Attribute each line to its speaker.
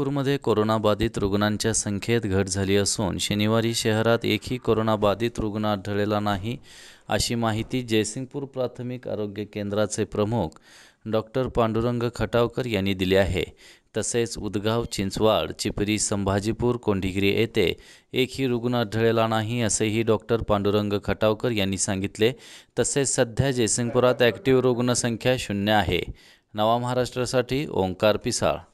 Speaker 1: नागपूरमध्ये कोरोनाबाधित रुग्णांच्या संख्येत घट झाली असून शनिवारी शहरात एकही कोरोनाबाधित रुग्ण आढळलेला नाही अशी माहिती जयसिंगपूर प्राथमिक आरोग्य केंद्राचे प्रमुख डॉक्टर पांडुरंग खटावकर यांनी दिली आहे तसेच उदगाव चिंचवाड चिपरी संभाजीपूर कोंडीगिरी येथे एकही रुग्ण आढळलेला नाही असेही डॉक्टर पांडुरंग खटावकर यांनी सांगितले तसेच सध्या जयसिंगपुरात ॲक्टिव्ह रुग्णसंख्या शून्य आहे नवा महाराष्ट्रासाठी ओंकार पिसाळ